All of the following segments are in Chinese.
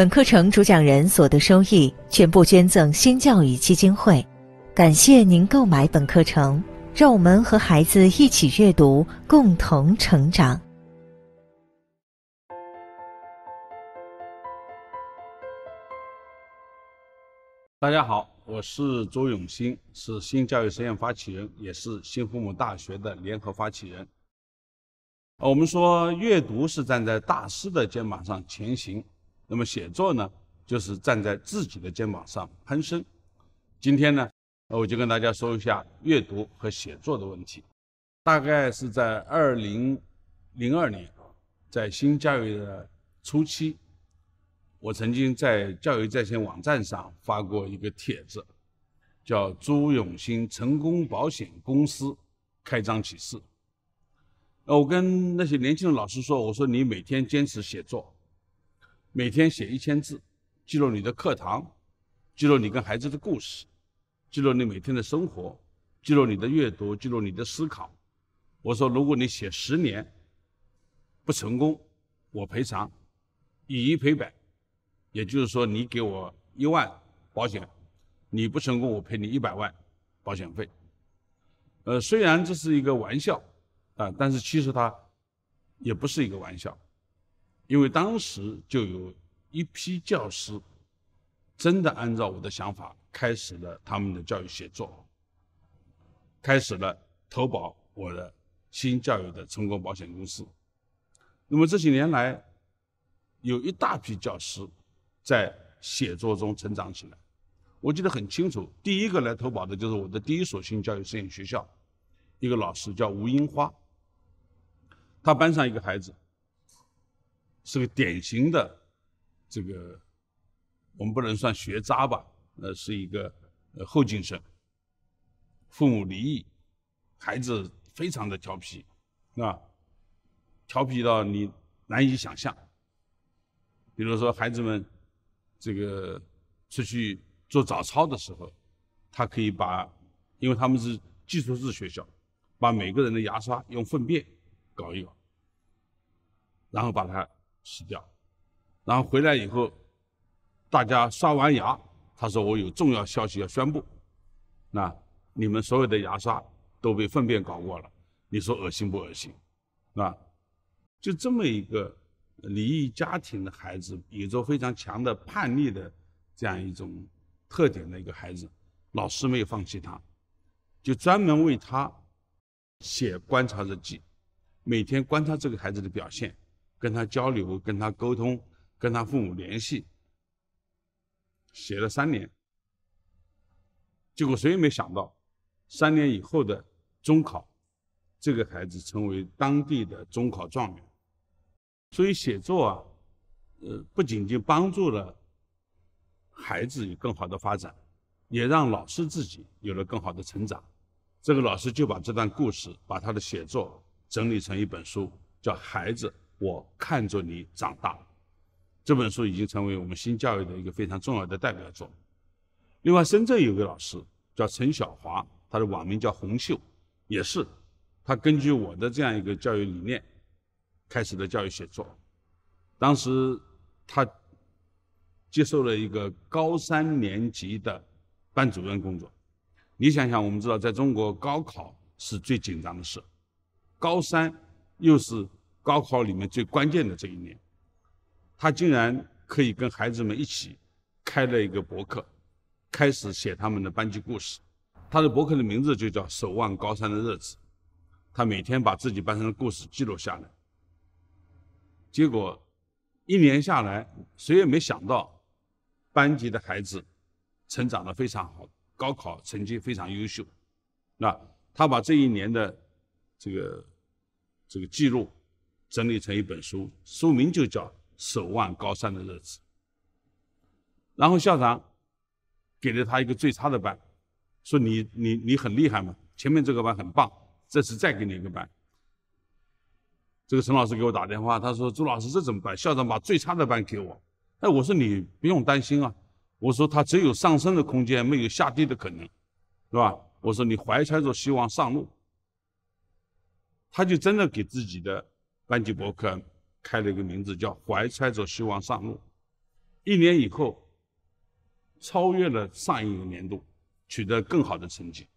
本课程主讲人所得收益全部捐赠新教育基金会，感谢您购买本课程，让我们和孩子一起阅读，共同成长。大家好，我是周永新，是新教育实验发起人，也是新父母大学的联合发起人。我们说阅读是站在大师的肩膀上前行。那么写作呢，就是站在自己的肩膀上攀升。今天呢，我就跟大家说一下阅读和写作的问题。大概是在二零零二年，在新教育的初期，我曾经在教育在线网站上发过一个帖子，叫《朱永新成功保险公司开张启事》。我跟那些年轻的老师说，我说你每天坚持写作。每天写一千字，记录你的课堂，记录你跟孩子的故事，记录你每天的生活，记录你的阅读，记录你的思考。我说，如果你写十年不成功，我赔偿，以一赔百，也就是说，你给我一万保险，你不成功，我赔你一百万保险费。呃，虽然这是一个玩笑啊，但是其实它也不是一个玩笑。因为当时就有一批教师真的按照我的想法开始了他们的教育写作，开始了投保我的新教育的成功保险公司。那么这些年来，有一大批教师在写作中成长起来。我记得很清楚，第一个来投保的就是我的第一所新教育实验学校，一个老师叫吴英花，他班上一个孩子。是个典型的，这个我们不能算学渣吧？那是一个呃后进生，父母离异，孩子非常的调皮，啊，调皮到你难以想象。比如说，孩子们这个出去做早操的时候，他可以把，因为他们是寄宿制学校，把每个人的牙刷用粪便搞一搞，然后把它死掉，然后回来以后，大家刷完牙，他说：“我有重要消息要宣布，那你们所有的牙刷都被粪便搞过了，你说恶心不恶心？”啊，就这么一个离异家庭的孩子，有着非常强的叛逆的这样一种特点的一个孩子，老师没有放弃他，就专门为他写观察日记，每天观察这个孩子的表现。跟他交流，跟他沟通，跟他父母联系，写了三年，结果谁也没想到，三年以后的中考，这个孩子成为当地的中考状元。所以写作啊，呃，不仅仅帮助了孩子有更好的发展，也让老师自己有了更好的成长。这个老师就把这段故事，把他的写作整理成一本书，叫《孩子》。我看着你长大，这本书已经成为我们新教育的一个非常重要的代表作。另外，深圳有个老师叫陈小华，他的网名叫红秀，也是他根据我的这样一个教育理念开始的教育写作。当时他接受了一个高三年级的班主任工作，你想想，我们知道，在中国高考是最紧张的事，高三又是。高考里面最关键的这一年，他竟然可以跟孩子们一起开了一个博客，开始写他们的班级故事。他的博客的名字就叫《守望高三的日子》，他每天把自己班上的故事记录下来。结果一年下来，谁也没想到，班级的孩子成长得非常好，高考成绩非常优秀。那他把这一年的这个这个记录。整理成一本书，书名就叫《守望高山的日子》。然后校长给了他一个最差的班，说你你你很厉害嘛，前面这个班很棒，这次再给你一个班。这个陈老师给我打电话，他说朱老师这怎么办？校长把最差的班给我。哎，我说你不用担心啊，我说他只有上升的空间，没有下跌的可能，是吧？我说你怀揣着希望上路。他就真的给自己的。班级博客开了一个名字叫“怀揣着希望上路”，一年以后超越了上一个年度，取得更好的成绩。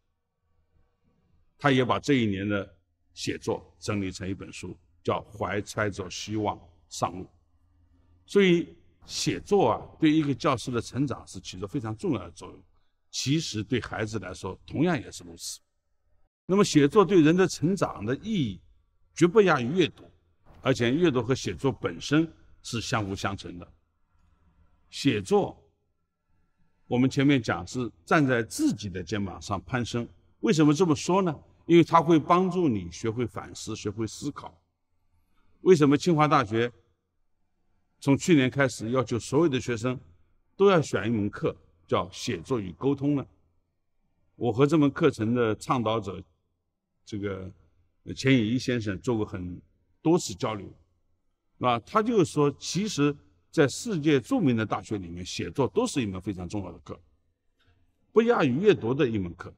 他也把这一年的写作整理成一本书，叫《怀揣着希望上路》。所以，写作啊，对一个教师的成长是起着非常重要的作用。其实，对孩子来说，同样也是如此。那么，写作对人的成长的意义，绝不亚于阅读。而且阅读和写作本身是相辅相成的。写作，我们前面讲是站在自己的肩膀上攀升。为什么这么说呢？因为它会帮助你学会反思，学会思考。为什么清华大学从去年开始要求所有的学生都要选一门课叫写作与沟通呢？我和这门课程的倡导者，这个钱颖一先生做过很。多次交流，啊，他就是说，其实，在世界著名的大学里面，写作都是一门非常重要的课，不亚于阅读的一门课。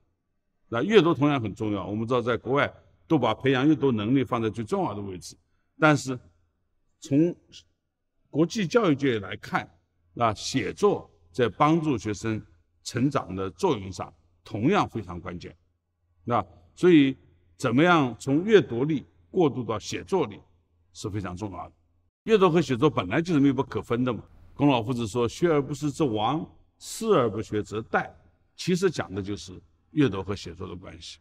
那阅读同样很重要，我们知道，在国外都把培养阅读能力放在最重要的位置。但是，从国际教育界来看，那写作在帮助学生成长的作用上同样非常关键。那所以，怎么样从阅读力？过渡到写作里是非常重要的。阅读和写作本来就是密不可分的嘛。孔老夫子说“学而不思则罔，思而不学则殆”，其实讲的就是阅读和写作的关系。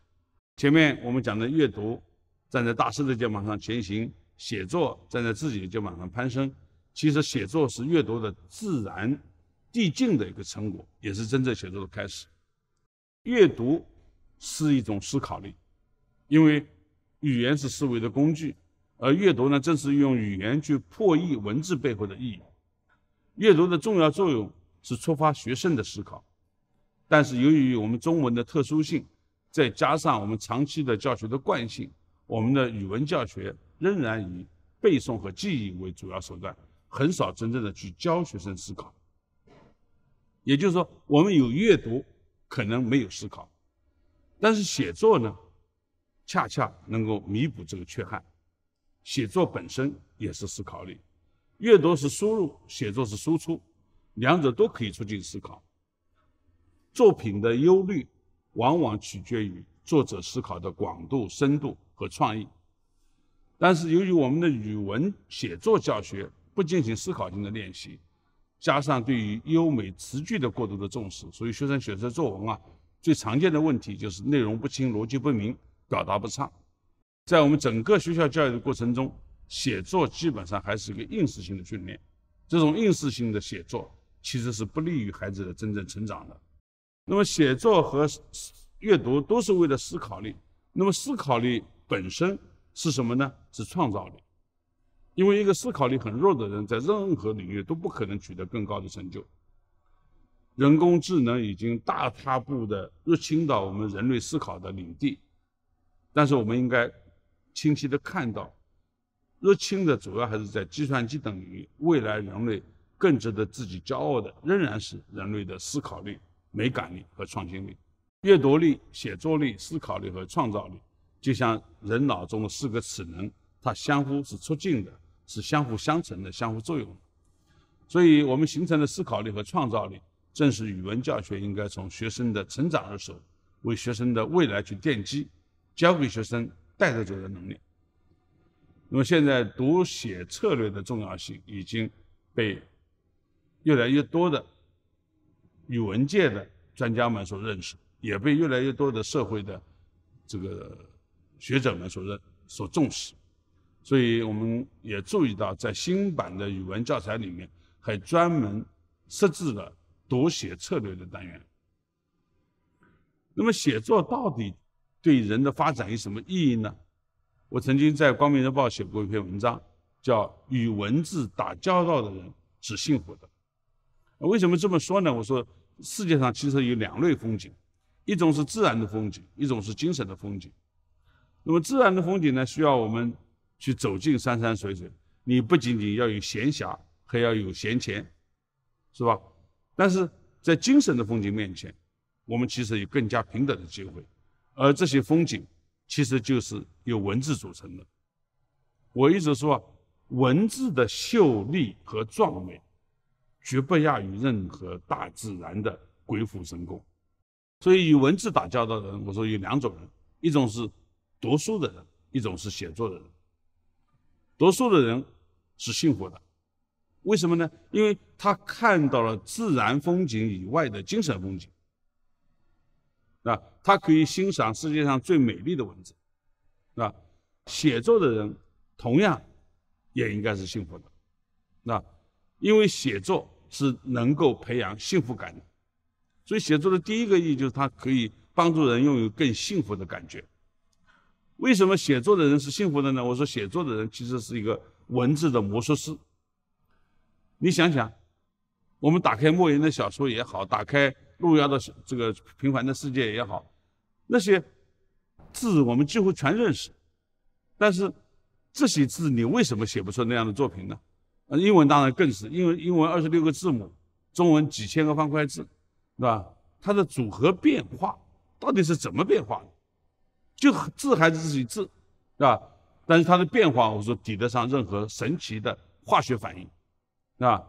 前面我们讲的阅读，站在大师的肩膀上前行；写作站在自己的肩膀上攀升。其实写作是阅读的自然递进的一个成果，也是真正写作的开始。阅读是一种思考力，因为。语言是思维的工具，而阅读呢，正是用语言去破译文字背后的意义。阅读的重要作用是触发学生的思考，但是由于我们中文的特殊性，再加上我们长期的教学的惯性，我们的语文教学仍然以背诵和记忆为主要手段，很少真正的去教学生思考。也就是说，我们有阅读，可能没有思考，但是写作呢？恰恰能够弥补这个缺憾。写作本身也是思考力，阅读是输入，写作是输出，两者都可以促进思考。作品的忧虑往往取决于作者思考的广度、深度和创意。但是，由于我们的语文写作教学不进行思考性的练习，加上对于优美词句的过度的重视，所以学生写作作文啊，最常见的问题就是内容不清、逻辑不明。表达不畅，在我们整个学校教育的过程中，写作基本上还是一个应试性的训练，这种应试性的写作其实是不利于孩子的真正成长的。那么，写作和阅读都是为了思考力。那么，思考力本身是什么呢？是创造力。因为一个思考力很弱的人，在任何领域都不可能取得更高的成就。人工智能已经大踏步地入侵到我们人类思考的领地。但是，我们应该清晰地看到，入侵的主要还是在计算机等领域。未来，人类更值得自己骄傲的，仍然是人类的思考力、美感力和创新力、阅读力、写作力、思考力和创造力。就像人脑中的四个齿能，它相互是促进的，是相互相成的、相互作用的。所以，我们形成的思考力和创造力，正是语文教学应该从学生的成长入手，为学生的未来去奠基。交给学生带着走的能力。那么，现在读写策略的重要性已经被越来越多的语文界的专家们所认识，也被越来越多的社会的这个学者们所认、所重视。所以，我们也注意到，在新版的语文教材里面，还专门设置了读写策略的单元。那么，写作到底？对人的发展有什么意义呢？我曾经在《光明日报》写过一篇文章，叫《与文字打交道的人是幸福的》。为什么这么说呢？我说世界上其实有两类风景，一种是自然的风景，一种是精神的风景。那么自然的风景呢，需要我们去走进山山水水，你不仅仅要有闲暇，还要有闲钱，是吧？但是在精神的风景面前，我们其实有更加平等的机会。而这些风景，其实就是由文字组成的。我一直说，文字的秀丽和壮美，绝不亚于任何大自然的鬼斧神工。所以，与文字打交道的人，我说有两种人：一种是读书的人，一种是写作的人。读书的人是幸福的，为什么呢？因为他看到了自然风景以外的精神风景。啊。他可以欣赏世界上最美丽的文字，那写作的人同样也应该是幸福的，那因为写作是能够培养幸福感的，所以写作的第一个意义就是它可以帮助人拥有更幸福的感觉。为什么写作的人是幸福的呢？我说写作的人其实是一个文字的魔术师。你想想，我们打开莫言的小说也好，打开路遥的这个平凡的世界也好。那些字我们几乎全认识，但是这些字你为什么写不出那样的作品呢？呃，英文当然更是，因为英文二十六个字母，中文几千个方块字，是吧？它的组合变化到底是怎么变化的？就字还是自己字，是吧？但是它的变化，我说抵得上任何神奇的化学反应，啊，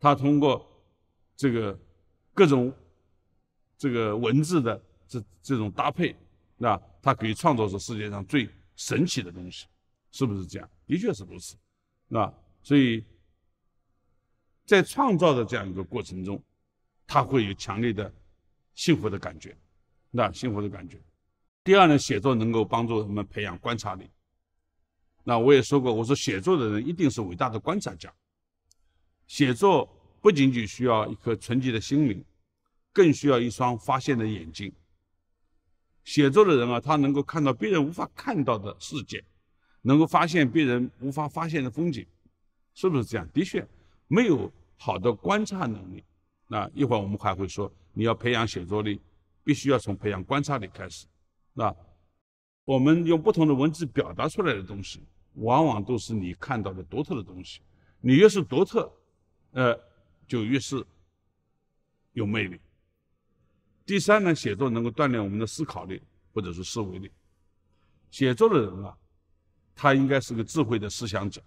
它通过这个各种这个文字的。这这种搭配，那它可以创造出世界上最神奇的东西，是不是这样？的确是如此，那所以，在创造的这样一个过程中，他会有强烈的幸福的感觉，那幸福的感觉。第二呢，写作能够帮助他们培养观察力。那我也说过，我说写作的人一定是伟大的观察家。写作不仅仅需要一颗纯洁的心灵，更需要一双发现的眼睛。写作的人啊，他能够看到别人无法看到的世界，能够发现别人无法发现的风景，是不是这样的确没有好的观察能力。那一会儿我们还会说，你要培养写作力，必须要从培养观察力开始。那我们用不同的文字表达出来的东西，往往都是你看到的独特的东西。你越是独特，呃，就越是有魅力。第三呢，写作能够锻炼我们的思考力，或者是思维力。写作的人啊，他应该是个智慧的思想者。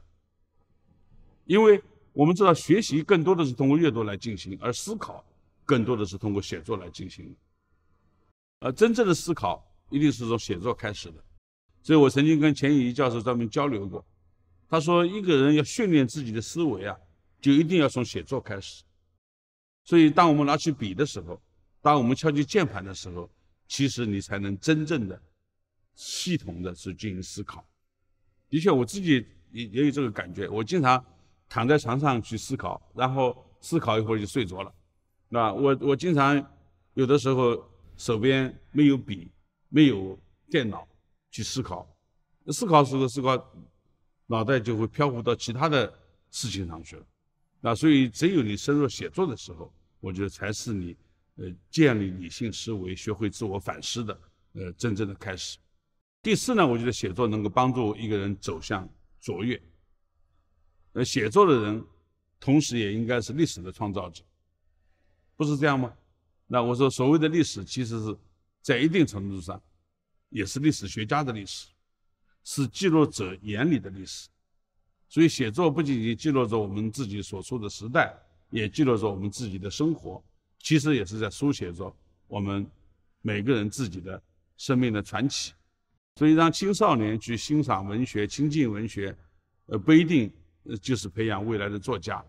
因为我们知道，学习更多的是通过阅读来进行，而思考更多的是通过写作来进行。而真正的思考一定是从写作开始的。所以，我曾经跟钱宇一教授专门交流过，他说，一个人要训练自己的思维啊，就一定要从写作开始。所以，当我们拿起笔的时候，当我们敲击键盘的时候，其实你才能真正的、系统的去进行思考。的确，我自己也也有这个感觉。我经常躺在床上去思考，然后思考一会儿就睡着了，那我我经常有的时候手边没有笔，没有电脑去思考，思考时候思考，脑袋就会漂浮到其他的事情上去了。那所以，只有你深入写作的时候，我觉得才是你。呃，建立理性思维，学会自我反思的，呃，真正的开始。第四呢，我觉得写作能够帮助一个人走向卓越。呃，写作的人，同时也应该是历史的创造者，不是这样吗？那我说，所谓的历史，其实是在一定程度上，也是历史学家的历史，是记录者眼里的历史。所以，写作不仅仅记录着我们自己所处的时代，也记录着我们自己的生活。其实也是在书写着我们每个人自己的生命的传奇，所以让青少年去欣赏文学、亲近文学，呃，不一定呃就是培养未来的作家，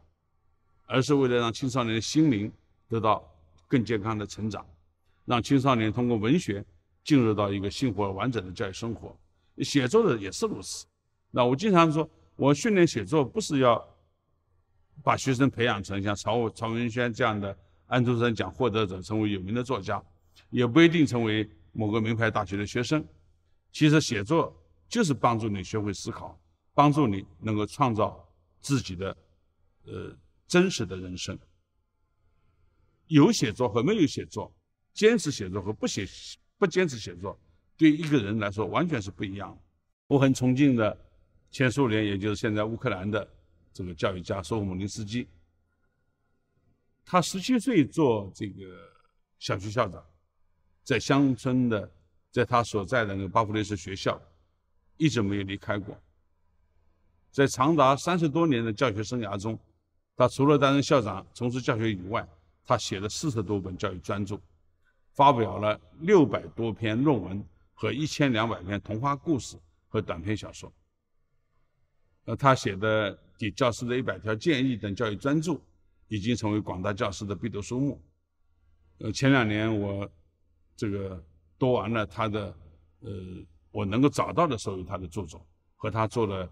而是为了让青少年的心灵得到更健康的成长，让青少年通过文学进入到一个幸福而完整的教育生活。写作的也是如此。那我经常说，我训练写作不是要把学生培养成像曹曹文轩这样的。安徒生奖获得者成为有名的作家，也不一定成为某个名牌大学的学生。其实写作就是帮助你学会思考，帮助你能够创造自己的呃真实的人生。有写作和没有写作，坚持写作和不写不坚持写作，对一个人来说完全是不一样的。我很崇敬的前苏联，也就是现在乌克兰的这个教育家苏霍姆林斯基。他十七岁做这个小学校长，在乡村的，在他所在的那个巴布雷什学校，一直没有离开过。在长达三十多年的教学生涯中，他除了担任校长、从事教学以外，他写了四十多本教育专著，发表了六百多篇论文和一千两百篇童话故事和短篇小说。呃，他写的《给教师的一百条建议》等教育专著。已经成为广大教师的必读书目。呃，前两年我这个读完了他的呃，我能够找到的所有他的著作，和他做了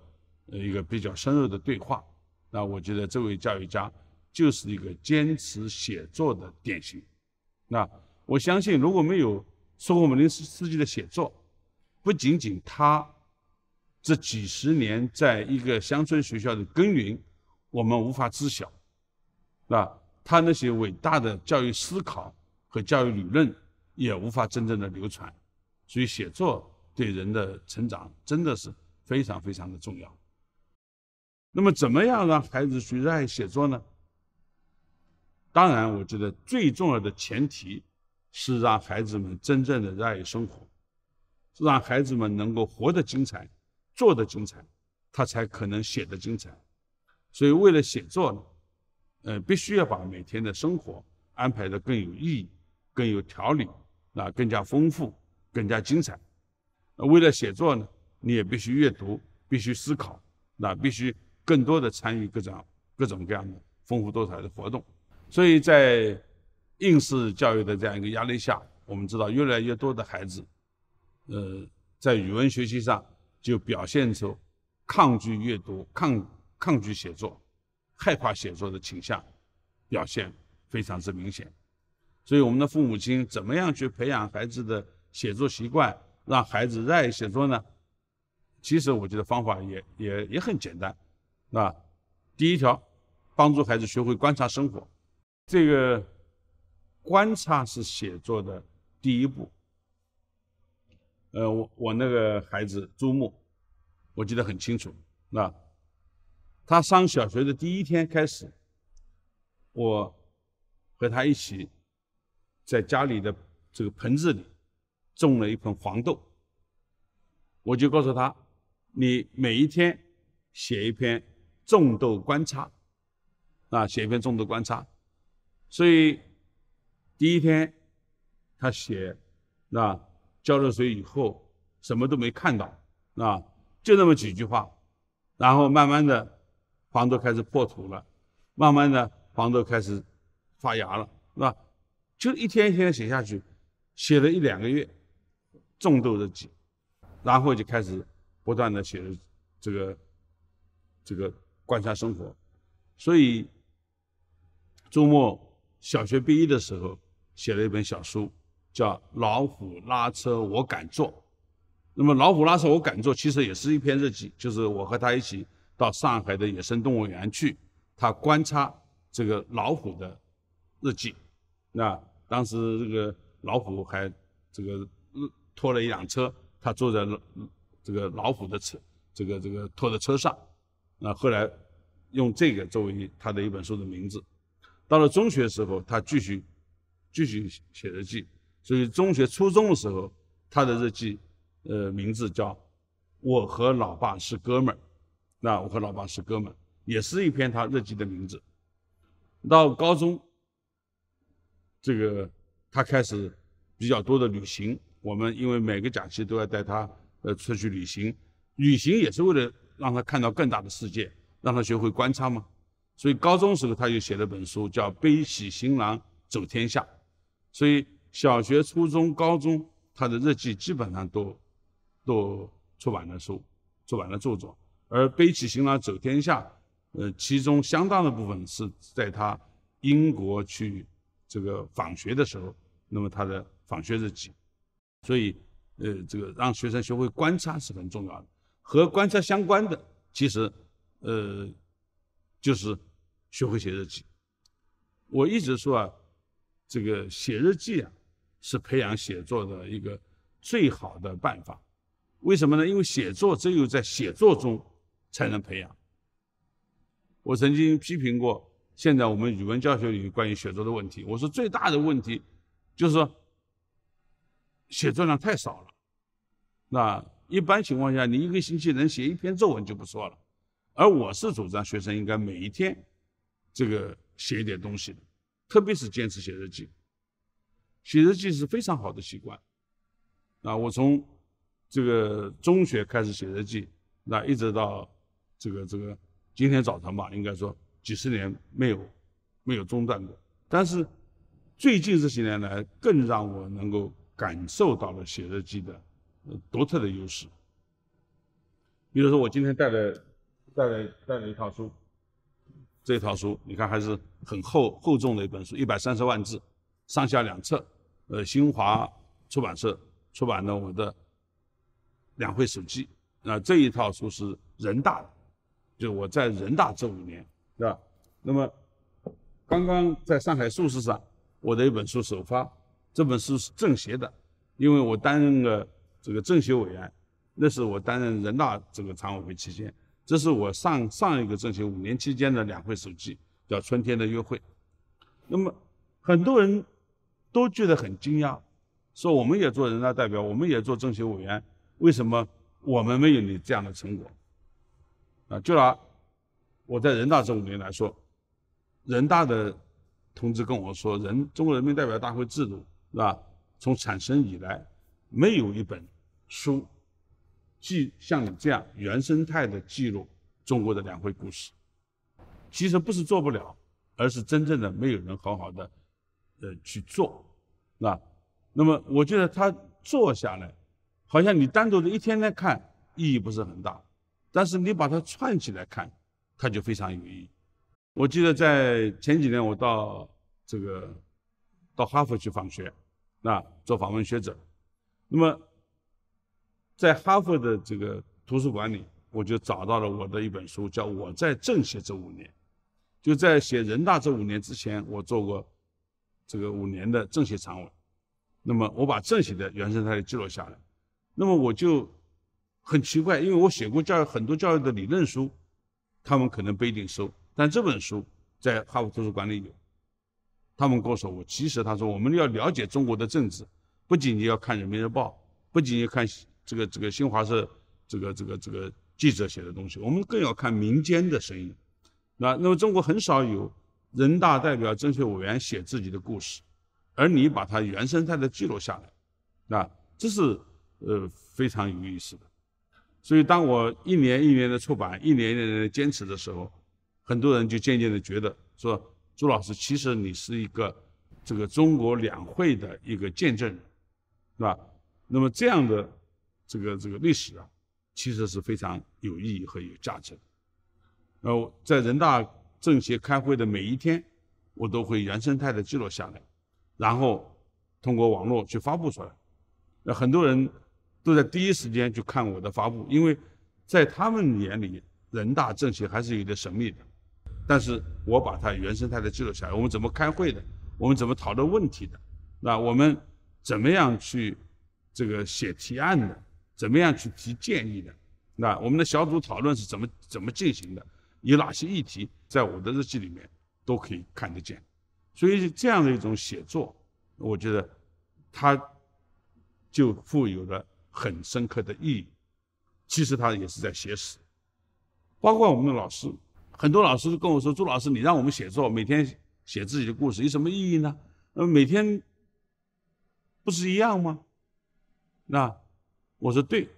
呃一个比较深入的对话。那我觉得这位教育家就是一个坚持写作的典型。那我相信，如果没有苏霍姆林斯基的写作，不仅仅他这几十年在一个乡村学校的耕耘，我们无法知晓。那他那些伟大的教育思考和教育理论也无法真正的流传，所以写作对人的成长真的是非常非常的重要。那么，怎么样让孩子去热爱写作呢？当然，我觉得最重要的前提是让孩子们真正的热爱生活，让孩子们能够活得精彩，做得精彩，他才可能写得精彩。所以，为了写作呢？呃，必须要把每天的生活安排的更有意义、更有条理，那更加丰富、更加精彩。为了写作呢，你也必须阅读，必须思考，那必须更多的参与各种各种各样的丰富多彩的活动。所以在应试教育的这样一个压力下，我们知道越来越多的孩子，呃，在语文学习上就表现出抗拒阅读、抗抗拒写作。害怕写作的倾向表现非常之明显，所以我们的父母亲怎么样去培养孩子的写作习惯，让孩子热爱写作呢？其实我觉得方法也也也很简单，那第一条，帮助孩子学会观察生活，这个观察是写作的第一步。呃，我我那个孩子朱木，我记得很清楚，那。他上小学的第一天开始，我和他一起在家里的这个盆子里种了一盆黄豆，我就告诉他，你每一天写一篇种豆观察，啊，写一篇种豆观察。所以第一天他写，啊，浇了水以后什么都没看到，啊，就那么几句话，然后慢慢的。黄豆开始破土了，慢慢的黄豆开始发芽了，是吧？就一天一天写下去，写了一两个月，种豆日记，然后就开始不断的写这个这个观察生活，所以周末小学毕业的时候写了一本小书，叫《老虎拉车我敢坐》。那么《老虎拉车我敢坐》其实也是一篇日记，就是我和他一起。到上海的野生动物园去，他观察这个老虎的日记。那当时这个老虎还这个拖了一辆车，他坐在这个老虎的车，这个这个拖的车上。那后来用这个作为他的一本书的名字。到了中学时候，他继续继续写日记，所以中学初中的时候，他的日记呃名字叫《我和老爸是哥们儿》。那我和老爸是哥们，也是一篇他日记的名字。到高中，这个他开始比较多的旅行。我们因为每个假期都要带他呃出去旅行，旅行也是为了让他看到更大的世界，让他学会观察嘛。所以高中时候他就写了本书，叫《背起行囊走天下》。所以小学、初中、高中他的日记基本上都都出版了书，出版了著作。而背起行囊走天下，呃，其中相当的部分是在他英国去这个访学的时候，那么他的访学日记。所以，呃，这个让学生学会观察是很重要的。和观察相关的，其实，呃，就是学会写日记。我一直说啊，这个写日记啊，是培养写作的一个最好的办法。为什么呢？因为写作只有在写作中。才能培养。我曾经批评过现在我们语文教学里关于写作的问题，我说最大的问题就是说写作量太少了。那一般情况下，你一个星期能写一篇作文就不错了。而我是主张学生应该每一天这个写一点东西的，特别是坚持写日记。写日记是非常好的习惯。那我从这个中学开始写日记，那一直到。这个这个，今天早晨吧，应该说几十年没有没有中断过。但是最近这些年来，更让我能够感受到了写日记的独特的优势。比如说，我今天带了带了带了一套书，这一套书你看还是很厚厚重的一本书，一百三十万字，上下两册，呃，新华出版社出版了我的两会手记。那这一套书是人大。的，就我在人大这五年，是吧？那么刚刚在上海书市上，我的一本书首发，这本书是政协的，因为我担任了这个政协委员，那是我担任人大这个常委会期间，这是我上上一个政协五年期间的两会首记，叫《春天的约会》。那么很多人都觉得很惊讶，说我们也做人大代表，我们也做政协委员，为什么我们没有你这样的成果？啊，就拿我在人大这五年来说，人大的同志跟我说，人中国人民代表大会制度是吧，从产生以来，没有一本书记像你这样原生态的记录中国的两会故事。其实不是做不了，而是真正的没有人好好的呃去做，啊，那么我觉得他做下来，好像你单独的一天天看，意义不是很大。但是你把它串起来看，它就非常有意义。我记得在前几年，我到这个到哈佛去访学，啊，做访问学者。那么在哈佛的这个图书馆里，我就找到了我的一本书，叫《我在政协这五年》，就在写人大这五年之前，我做过这个五年的政协常委。那么我把政协的原生态记录下来，那么我就。很奇怪，因为我写过教育很多教育的理论书，他们可能不一定收。但这本书在哈佛图书馆里有。他们告诉我，其实他说我们要了解中国的政治，不仅仅要看人民日报，不仅仅看这个这个新华社这个这个这个记者写的东西，我们更要看民间的声音。那那么中国很少有人大代表、政协委员写自己的故事，而你把它原生态的记录下来，那这是呃非常有意思的。所以，当我一年一年的出版，一年一年的坚持的时候，很多人就渐渐的觉得说，朱老师其实你是一个这个中国两会的一个见证，是吧？那么这样的这个这个历史啊，其实是非常有意义和有价值的。呃，在人大政协开会的每一天，我都会原生态的记录下来，然后通过网络去发布出来。那很多人。都在第一时间去看我的发布，因为在他们眼里，人大政协还是有点神秘的。但是我把它原生态的记录下来，我们怎么开会的，我们怎么讨论问题的，那我们怎么样去这个写提案的，怎么样去提建议的，那我们的小组讨论是怎么怎么进行的，有哪些议题，在我的日记里面都可以看得见。所以这样的一种写作，我觉得它就富有了。很深刻的意义，其实他也是在写史，包括我们的老师，很多老师跟我说：“朱老师，你让我们写作，每天写自己的故事，有什么意义呢？那每天不是一样吗？”那我说：“对，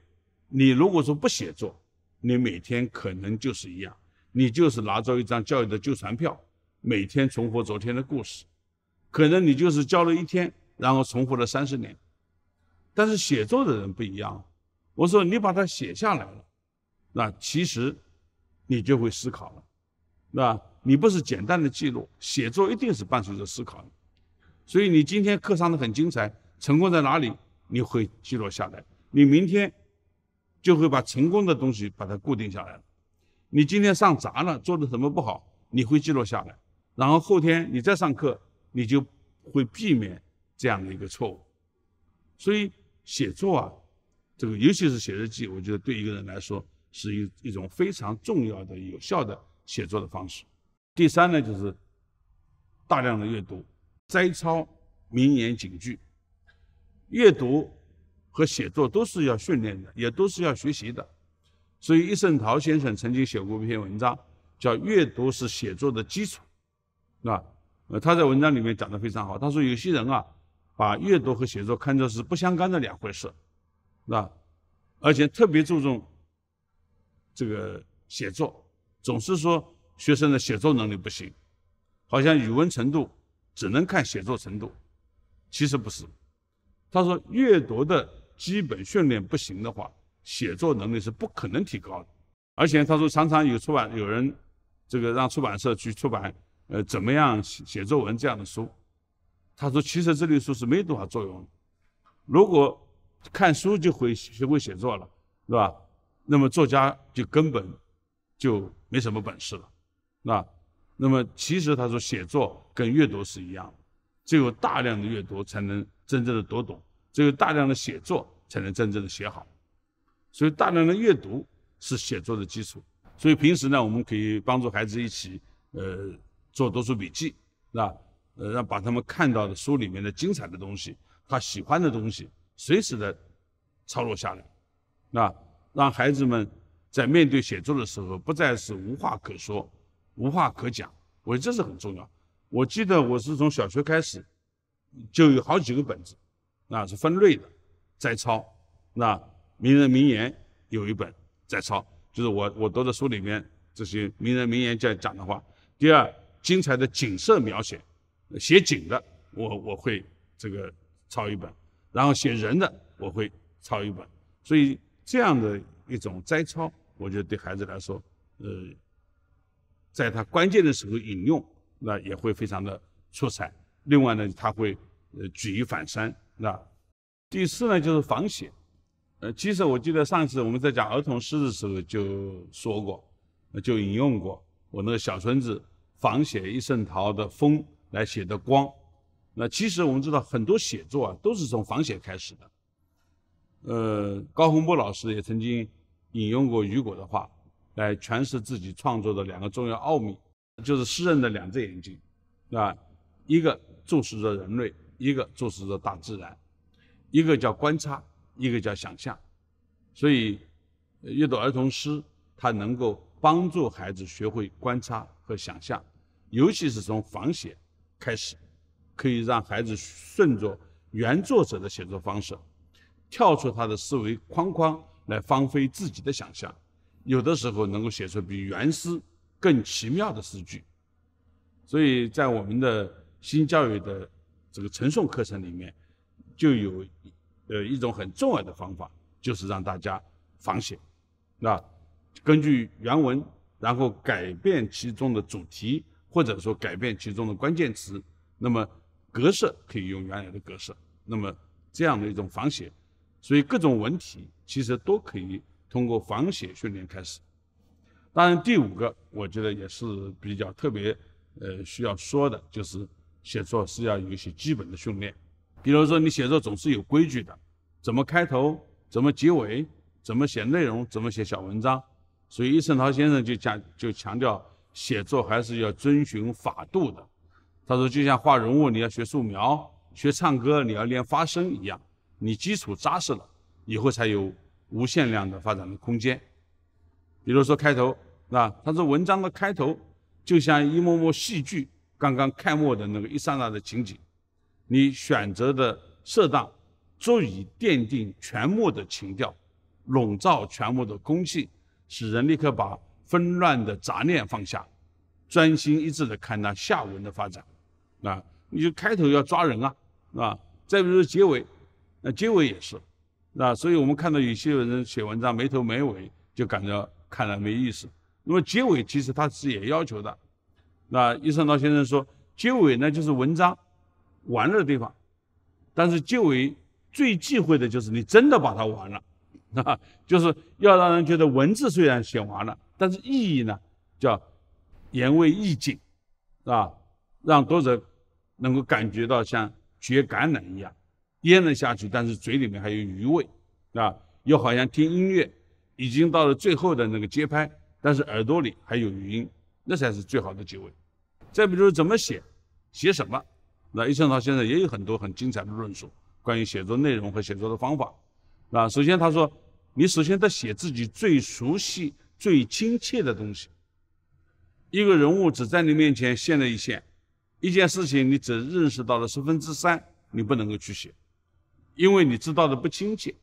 你如果说不写作，你每天可能就是一样，你就是拿着一张教育的旧船票，每天重复昨天的故事，可能你就是教了一天，然后重复了三十年。”但是写作的人不一样，我说你把它写下来了，那其实你就会思考了，那你不是简单的记录，写作一定是伴随着思考的。所以你今天课上的很精彩，成功在哪里？你会记录下来。你明天就会把成功的东西把它固定下来了。你今天上砸了，做的什么不好？你会记录下来，然后后天你再上课，你就会避免这样的一个错误。所以。写作啊，这个尤其是写日记，我觉得对一个人来说是一一种非常重要的、有效的写作的方式。第三呢，就是大量的阅读、摘抄名言警句。阅读和写作都是要训练的，也都是要学习的。所以，易圣陶先生曾经写过一篇文章，叫《阅读是写作的基础》，是吧？呃，他在文章里面讲的非常好，他说有些人啊。把阅读和写作看作是不相干的两回事，是吧？而且特别注重这个写作，总是说学生的写作能力不行，好像语文程度只能看写作程度，其实不是。他说，阅读的基本训练不行的话，写作能力是不可能提高的。而且他说，常常有出版有人，这个让出版社去出版，呃，怎么样写写作文这样的书。他说：“其实这类书是没多少作用。如果看书就会学会写作了，是吧？那么作家就根本就没什么本事了，那……那么其实他说，写作跟阅读是一样，只有大量的阅读才能真正的读懂，只有大量的写作才能真正的写好。所以，大量的阅读是写作的基础。所以，平时呢，我们可以帮助孩子一起，呃，做读书笔记，是吧？”呃，让把他们看到的书里面的精彩的东西，他喜欢的东西，随时的抄录下来，那让孩子们在面对写作的时候，不再是无话可说、无话可讲。我觉得这是很重要。我记得我是从小学开始就有好几个本子，那是分类的摘抄。那名人名言有一本摘抄，就是我我读的书里面这些名人名言在讲的话。第二，精彩的景色描写。写景的，我我会这个抄一本；然后写人的，我会抄一本。所以这样的一种摘抄，我觉得对孩子来说，呃，在他关键的时候引用，那也会非常的出彩。另外呢，他会举一反三。那第四呢，就是仿写。呃，其实我记得上次我们在讲儿童诗的时候就说过，就引用过我那个小孙子仿写叶圣陶的《风》。来写的光，那其实我们知道很多写作啊都是从仿写开始的。呃，高洪波老师也曾经引用过雨果的话来诠释自己创作的两个重要奥秘，就是诗人的两只眼睛，啊，一个注视着人类，一个注视着大自然，一个叫观察，一个叫想象。所以，阅读儿童诗，它能够帮助孩子学会观察和想象，尤其是从仿写。开始，可以让孩子顺着原作者的写作方式，跳出他的思维框框来放飞自己的想象，有的时候能够写出比原诗更奇妙的诗句。所以在我们的新教育的这个晨诵课程里面，就有呃一种很重要的方法，就是让大家仿写，那根据原文，然后改变其中的主题。或者说改变其中的关键词，那么格式可以用原来的格式，那么这样的一种仿写，所以各种文体其实都可以通过仿写训练开始。当然，第五个我觉得也是比较特别，呃，需要说的就是写作是要有一些基本的训练，比如说你写作总是有规矩的，怎么开头，怎么结尾，怎么写内容，怎么写小文章。所以叶圣陶先生就讲，就强调。写作还是要遵循法度的。他说，就像画人物，你要学素描；学唱歌，你要练发声一样，你基础扎实了，以后才有无限量的发展的空间。比如说开头，是吧？他说，文章的开头就像一幕幕戏剧刚刚开幕的那个一刹那的情景，你选择的适当，足以奠定全幕的情调，笼罩全幕的空气，使人立刻把。纷乱的杂念放下，专心一致地看那下文的发展。啊，你就开头要抓人啊，啊，再比如说结尾，那结尾也是，啊，所以我们看到有些人写文章没头没尾，就感觉看了没意思。那么结尾其实他是也要求的。那叶圣陶先生说，结尾呢就是文章完了的地方，但是结尾最忌讳的就是你真的把它完了，啊，就是要让人觉得文字虽然写完了。但是意义呢，叫，言为意境，啊，让读者能够感觉到像嚼橄榄一样咽了下去，但是嘴里面还有余味，啊，又好像听音乐，已经到了最后的那个节拍，但是耳朵里还有余音，那才是最好的结尾。再比如怎么写，写什么，那叶圣陶先生也有很多很精彩的论述，关于写作内容和写作的方法，啊，首先他说，你首先得写自己最熟悉。最亲切的东西，一个人物只在你面前现了一现，一件事情你只认识到了十分之三，你不能够去写，因为你知道的不亲切，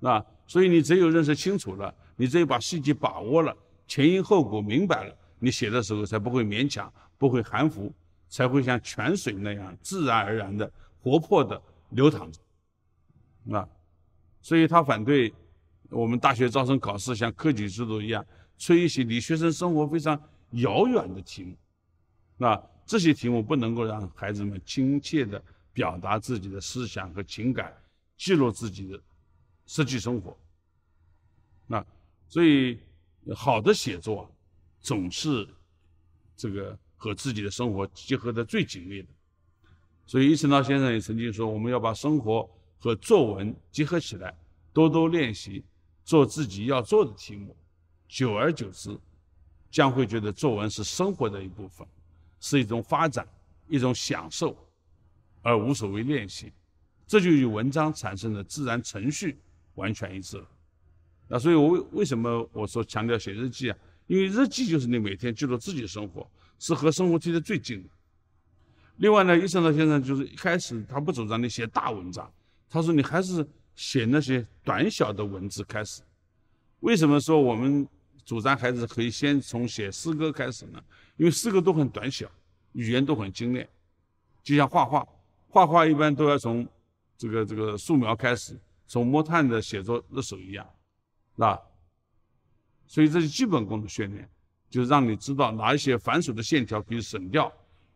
啊，所以你只有认识清楚了，你只有把细节把握了，前因后果明白了，你写的时候才不会勉强，不会含糊，才会像泉水那样自然而然的、活泼的流淌着，啊，所以他反对我们大学招生考试像科举制度一样。出一些离学生生活非常遥远的题目，那这些题目不能够让孩子们亲切地表达自己的思想和情感，记录自己的实际生活。那所以好的写作总是这个和自己的生活结合的最紧密的。所以叶圣陶先生也曾经说，我们要把生活和作文结合起来，多多练习做自己要做的题目。久而久之，将会觉得作文是生活的一部分，是一种发展，一种享受，而无所谓练习。这就与文章产生的自然程序完全一致了。那所以，我为为什么我所强调写日记啊？因为日记就是你每天记录自己的生活，是和生活贴得最近的。另外呢，叶圣陶先生就是一开始他不主张你写大文章，他说你还是写那些短小的文字开始。为什么说我们？主张孩子可以先从写诗歌开始呢，因为诗歌都很短小，语言都很精炼，就像画画，画画一般都要从这个这个素描开始，从摸炭的写作入手一样，是吧？所以这是基本功的训练，就让你知道哪一些繁琐的线条可以省掉，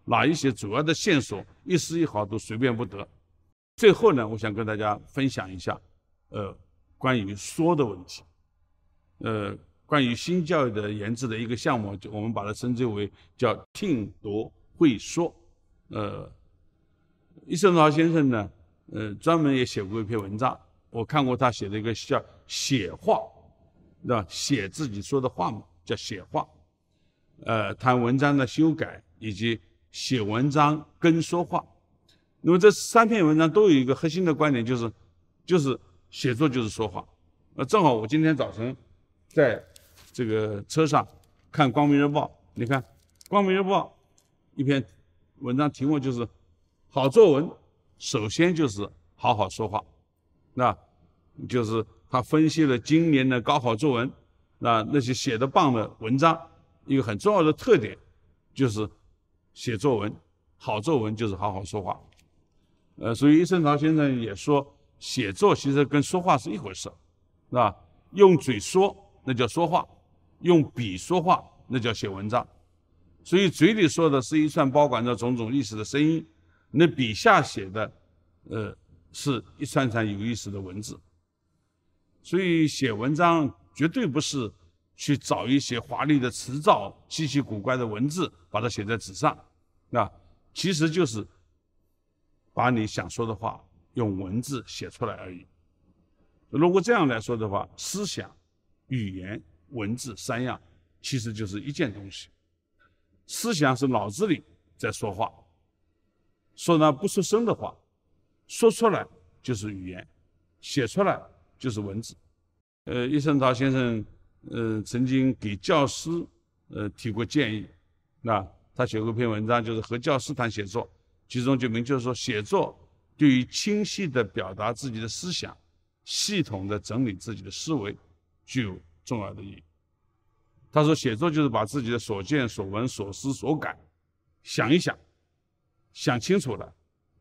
哪一些主要的线索一丝一毫都随便不得。最后呢，我想跟大家分享一下，呃，关于说的问题，呃。关于新教育的研制的一个项目，就我们把它称之为叫听读会说，呃，易圣陶先生呢，呃，专门也写过一篇文章，我看过他写的一个叫写话，对吧？写自己说的话嘛，叫写话，呃，谈文章的修改以及写文章跟说话，那么这三篇文章都有一个核心的观点，就是就是写作就是说话，呃，正好我今天早晨在。这个车上看《光明日报》，你看，《光明日报》一篇文章题目就是“好作文，首先就是好好说话”，那就是他分析了今年的高考作文，那那些写的棒的文章，一个很重要的特点就是写作文好作文就是好好说话。呃，所以叶圣陶先生也说，写作其实跟说话是一回事，是吧？用嘴说那叫说话。用笔说话，那叫写文章，所以嘴里说的是一串包含着种种意思的声音，那笔下写的，呃，是一串串有意思的文字。所以写文章绝对不是去找一些华丽的词藻、稀奇古怪的文字，把它写在纸上，那其实就是把你想说的话用文字写出来而已。如果这样来说的话，思想、语言。文字三样，其实就是一件东西。思想是脑子里在说话，说那不出声的话，说出来就是语言，写出来就是文字。呃，叶圣陶先生，呃，曾经给教师，呃，提过建议。那他写过一篇文章，就是和教师谈写作，其中就明确说，写作对于清晰地表达自己的思想，系统的整理自己的思维，具有。重要的意义，他说：“写作就是把自己的所见所闻、所思所感，想一想，想清楚了，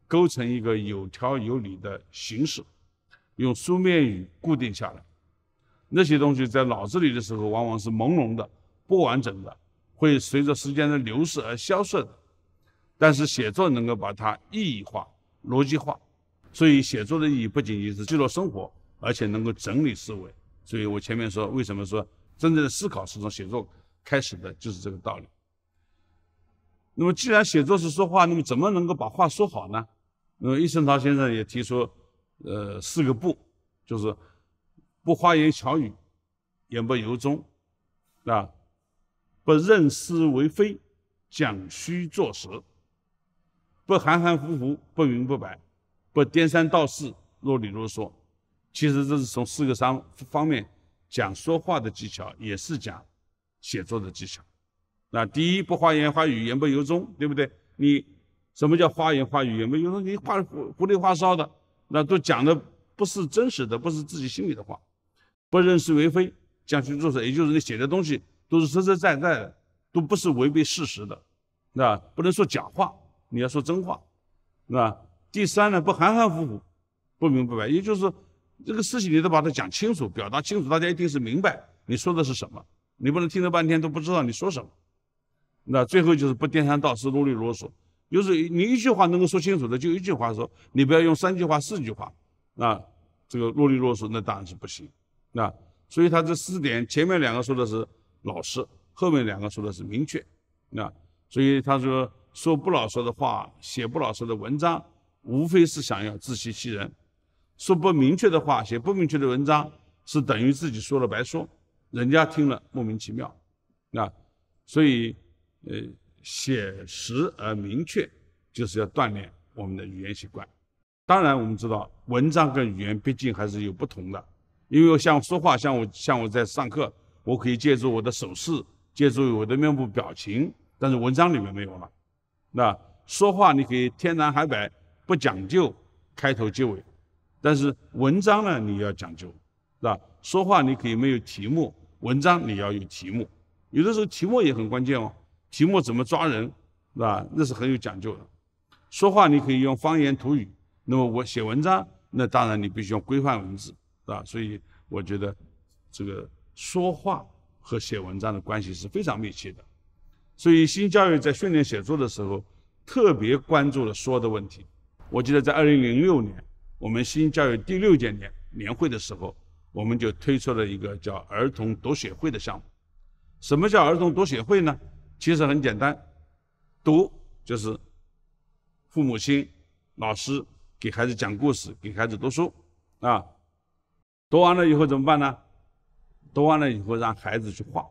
构成一个有条有理的形式，用书面语固定下来。那些东西在脑子里的时候，往往是朦胧的、不完整的，会随着时间的流逝而消逝的。但是写作能够把它意义化、逻辑化，所以写作的意义不仅仅是记录生活，而且能够整理思维。”所以我前面说，为什么说真正的思考是从写作开始的，就是这个道理。那么，既然写作是说话，那么怎么能够把话说好呢？那么，易圣陶先生也提出，呃，四个不，就是不花言巧语，言不由衷，啊，不认思为非，讲虚作实，不含含糊糊，不明不白，不颠三倒四，啰里啰嗦。其实这是从四个方方面讲说话的技巧，也是讲写作的技巧。那第一，不花言花语，言不由衷，对不对？你什么叫花言花语，言不由衷？你话胡胡里花哨的，那都讲的不是真实的，不是自己心里的话。不认是为非，讲求做事，也就是你写的东西都是实实在在的，都不是违背事实的，那不能说假话，你要说真话，那第三呢，不含含糊糊，不明不白，也就是说。这个事情你都把它讲清楚、表达清楚，大家一定是明白你说的是什么。你不能听了半天都不知道你说什么。那最后就是不颠三倒四、啰里啰嗦，就是你一句话能够说清楚的就一句话说，你不要用三句话、四句话。那这个啰里啰嗦，那当然是不行。那所以他这四点，前面两个说的是老实，后面两个说的是明确。那所以他说说不老实的话，写不老实的文章，无非是想要自欺欺人。说不明确的话，写不明确的文章，是等于自己说了白说，人家听了莫名其妙。那所以，呃，写实而明确，就是要锻炼我们的语言习惯。当然，我们知道文章跟语言毕竟还是有不同的，因为像说话，像我像我在上课，我可以借助我的手势，借助我的面部表情，但是文章里面没有了。那说话你可以天南海北，不讲究开头结尾。但是文章呢，你要讲究，是吧？说话你可以没有题目，文章你要有题目，有的时候题目也很关键哦。题目怎么抓人，是吧？那是很有讲究的。说话你可以用方言土语，那么我写文章，那当然你必须用规范文字，是吧？所以我觉得这个说话和写文章的关系是非常密切的。所以新教育在训练写作的时候，特别关注了说的问题。我记得在二零零六年。我们新教育第六届年年会的时候，我们就推出了一个叫“儿童读写会”的项目。什么叫儿童读写会呢？其实很简单，读就是父母亲、老师给孩子讲故事、给孩子读书啊。读完了以后怎么办呢？读完了以后让孩子去画，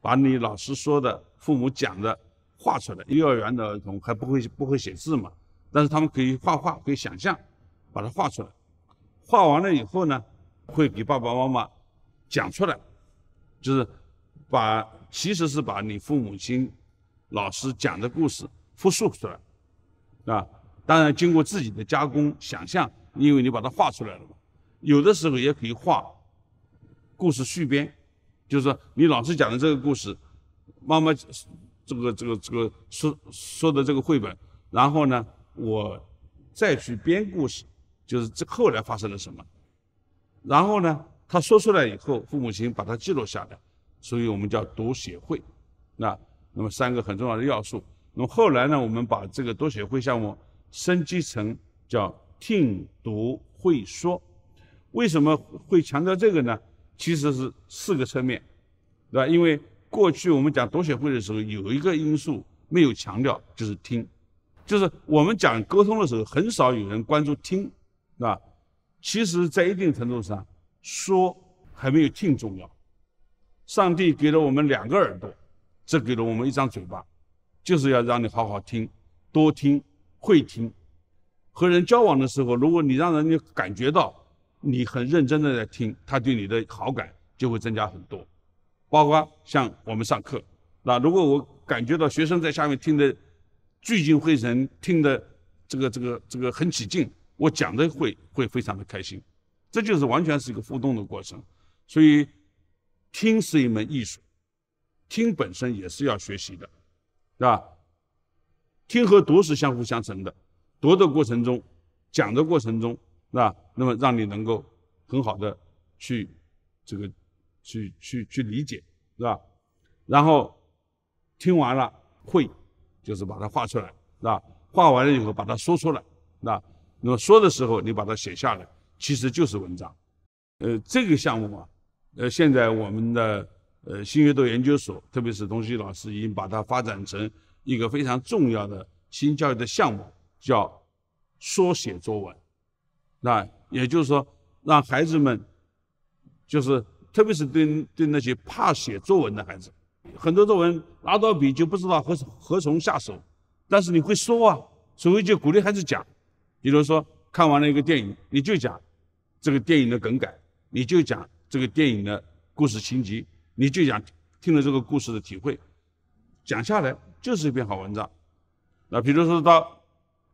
把你老师说的、父母讲的画出来。幼儿园的儿童还不会不会写字嘛，但是他们可以画画，可以想象。把它画出来，画完了以后呢，会给爸爸妈妈讲出来，就是把其实是把你父母亲、老师讲的故事复述出来，啊，当然经过自己的加工想象，因为你把它画出来了嘛。有的时候也可以画故事续编，就是说你老师讲的这个故事，妈妈这个这个这个说说的这个绘本，然后呢，我再去编故事。就是这后来发生了什么，然后呢，他说出来以后，父母亲把它记录下来，所以我们叫读写会。那那么三个很重要的要素。那么后来呢，我们把这个读写会项目升级成叫听读会说。为什么会强调这个呢？其实是四个侧面，对吧？因为过去我们讲读写会的时候，有一个因素没有强调，就是听，就是我们讲沟通的时候，很少有人关注听。是吧？其实，在一定程度上，说还没有听重要。上帝给了我们两个耳朵，这给了我们一张嘴巴，就是要让你好好听，多听，会听。和人交往的时候，如果你让人家感觉到你很认真的在听，他对你的好感就会增加很多。包括像我们上课，那如果我感觉到学生在下面听的聚精会神，听的这个这个这个很起劲。我讲的会会非常的开心，这就是完全是一个互动的过程，所以听是一门艺术，听本身也是要学习的，是吧？听和读是相辅相成的，读的过程中，讲的过程中，是吧？那么让你能够很好的去这个去去去理解，是吧？然后听完了会，就是把它画出来，是吧？画完了以后把它说出来，吧？那么说的时候，你把它写下来，其实就是文章。呃，这个项目啊，呃，现在我们的呃新阅读研究所，特别是童旭老师，已经把它发展成一个非常重要的新教育的项目，叫说写作文。那也就是说，让孩子们，就是特别是对对那些怕写作文的孩子，很多作文拿到笔就不知道何何从下手，但是你会说啊，所以就鼓励孩子讲。比如说看完了一个电影，你就讲这个电影的梗概，你就讲这个电影的故事情节，你就讲听了这个故事的体会，讲下来就是一篇好文章。那比如说到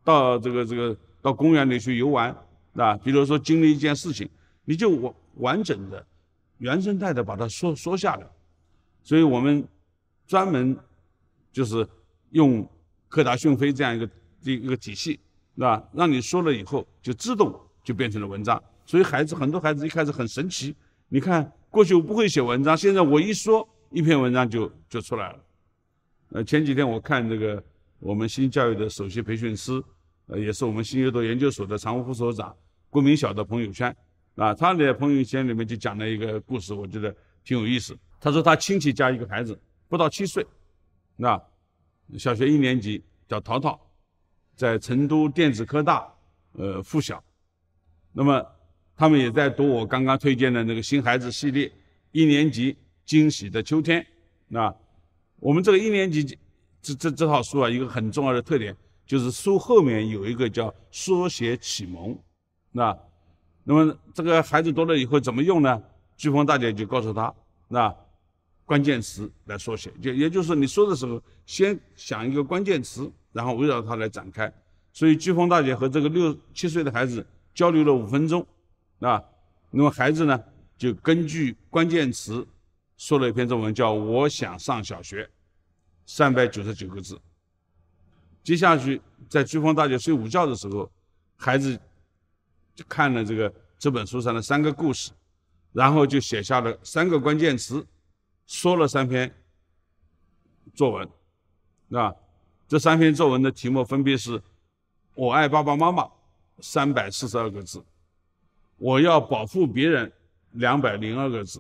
到这个这个到公园里去游玩，那比如说经历一件事情，你就完完整的、原生态的把它说说下来。所以我们专门就是用科达讯飞这样一个一个体系。那吧？让你说了以后，就自动就变成了文章。所以孩子很多孩子一开始很神奇，你看过去我不会写文章，现在我一说，一篇文章就就出来了。呃，前几天我看这个我们新教育的首席培训师，呃，也是我们新阅读研究所的常务副所长郭明晓的朋友圈，啊，他的朋友圈里面就讲了一个故事，我觉得挺有意思。他说他亲戚家一个孩子不到七岁，那小学一年级，叫淘淘。在成都电子科大，呃，附小，那么他们也在读我刚刚推荐的那个新孩子系列一年级《惊喜的秋天》。那我们这个一年级这这这套书啊，一个很重要的特点就是书后面有一个叫“缩写启蒙”。那那么这个孩子读了以后怎么用呢？飓风大姐就告诉他，那关键词来缩写，就也就是你说的时候先想一个关键词。然后围绕它来展开，所以飓风大姐和这个六七岁的孩子交流了五分钟，啊，那么孩子呢就根据关键词说了一篇作文，叫《我想上小学》，三百九十九个字。接下去在飓风大姐睡午觉的时候，孩子就看了这个这本书上的三个故事，然后就写下了三个关键词，说了三篇作文，啊。这三篇作文的题目分别是：我爱爸爸妈妈，三百四十二个字；我要保护别人，两百零二个字；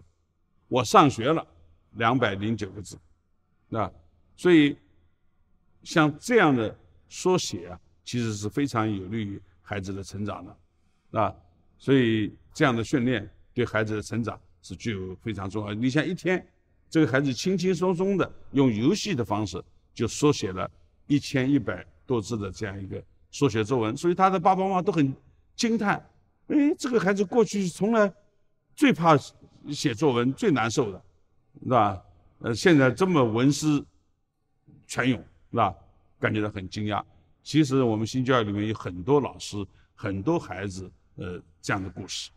我上学了，两百零九个字。那所以像这样的缩写啊，其实是非常有利于孩子的成长的。那所以这样的训练对孩子的成长是具有非常重要的。你像一天，这个孩子轻轻松松的用游戏的方式就缩写了。一千一百多字的这样一个数写作文，所以他的爸爸妈妈都很惊叹。哎，这个孩子过去从来最怕写作文，最难受的，是吧？呃，现在这么文思泉涌，是吧？感觉到很惊讶。其实我们新教育里面有很多老师、很多孩子呃这样的故事，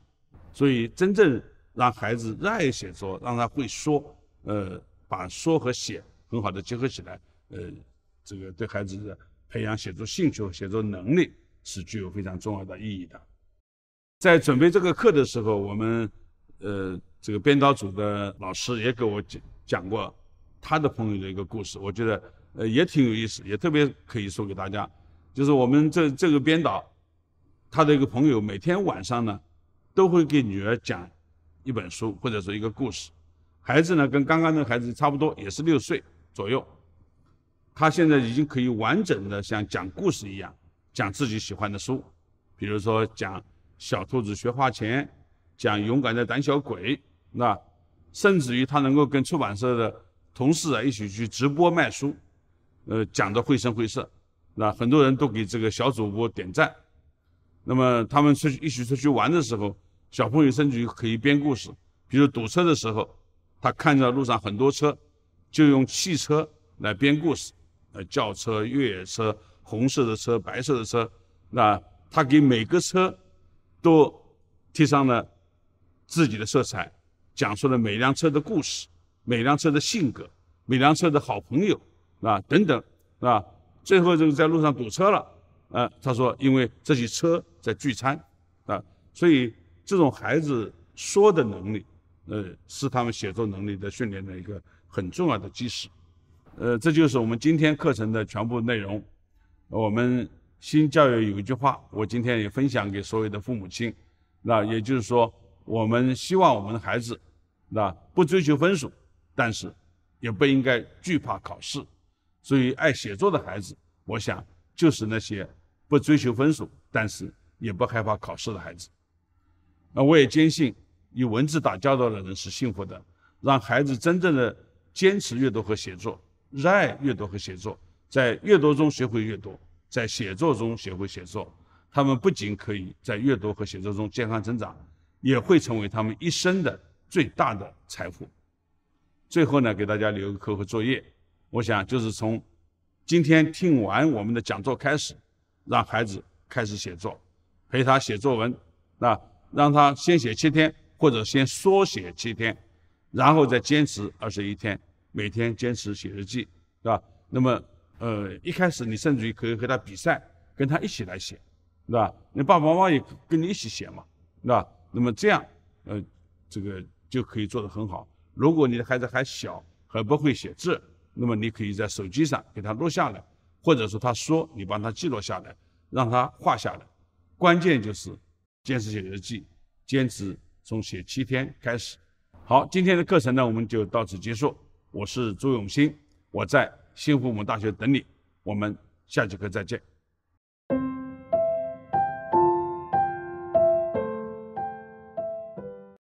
所以真正让孩子热爱写作，让他会说，呃，把说和写很好的结合起来，呃。这个对孩子的培养写作兴趣、和写作能力是具有非常重要的意义的。在准备这个课的时候，我们呃这个编导组的老师也给我讲过他的朋友的一个故事，我觉得呃也挺有意思，也特别可以说给大家。就是我们这这个编导他的一个朋友，每天晚上呢都会给女儿讲一本书或者说一个故事，孩子呢跟刚刚的孩子差不多，也是六岁左右。他现在已经可以完整的像讲故事一样讲自己喜欢的书，比如说讲《小兔子学花钱》，讲《勇敢的胆小鬼》，那甚至于他能够跟出版社的同事啊一起去直播卖书，呃，讲的绘声绘色，那很多人都给这个小主播点赞。那么他们出去一起出去玩的时候，小朋友甚至于可以编故事，比如堵车的时候，他看到路上很多车，就用汽车来编故事。呃，轿车、越野车、红色的车、白色的车，那他给每个车都贴上了自己的色彩，讲述了每辆车的故事、每辆车的性格、每辆车的好朋友啊等等啊。最后这个在路上堵车了啊，他说因为这些车在聚餐啊，所以这种孩子说的能力，呃，是他们写作能力的训练的一个很重要的基石。呃，这就是我们今天课程的全部内容。我们新教育有一句话，我今天也分享给所有的父母亲。那也就是说，我们希望我们的孩子，那不追求分数，但是也不应该惧怕考试。所以，爱写作的孩子，我想就是那些不追求分数，但是也不害怕考试的孩子。那我也坚信，与文字打交道的人是幸福的。让孩子真正的坚持阅读和写作。热爱阅读和写作，在阅读中学会阅读，在写作中学会写作。他们不仅可以在阅读和写作中健康成长，也会成为他们一生的最大的财富。最后呢，给大家留个课后作业，我想就是从今天听完我们的讲座开始，让孩子开始写作，陪他写作文，那让他先写七天，或者先缩写七天，然后再坚持二十一天。每天坚持写日记，是吧？那么，呃，一开始你甚至于可以和他比赛，跟他一起来写，是吧？你爸爸妈妈也跟你一起写嘛，是吧？那么这样，呃，这个就可以做的很好。如果你的孩子还小，还不会写字，那么你可以在手机上给他录下来，或者说他说你帮他记录下来，让他画下来。关键就是坚持写日记，坚持从写七天开始。好，今天的课程呢，我们就到此结束。我是朱永新，我在新父母大学等你，我们下节课再见。